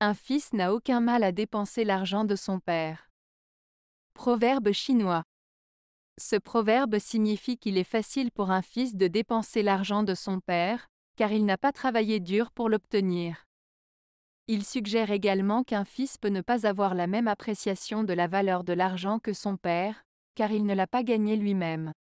Un fils n'a aucun mal à dépenser l'argent de son père. Proverbe chinois. Ce proverbe signifie qu'il est facile pour un fils de dépenser l'argent de son père, car il n'a pas travaillé dur pour l'obtenir. Il suggère également qu'un fils peut ne pas avoir la même appréciation de la valeur de l'argent que son père, car il ne l'a pas gagné lui-même.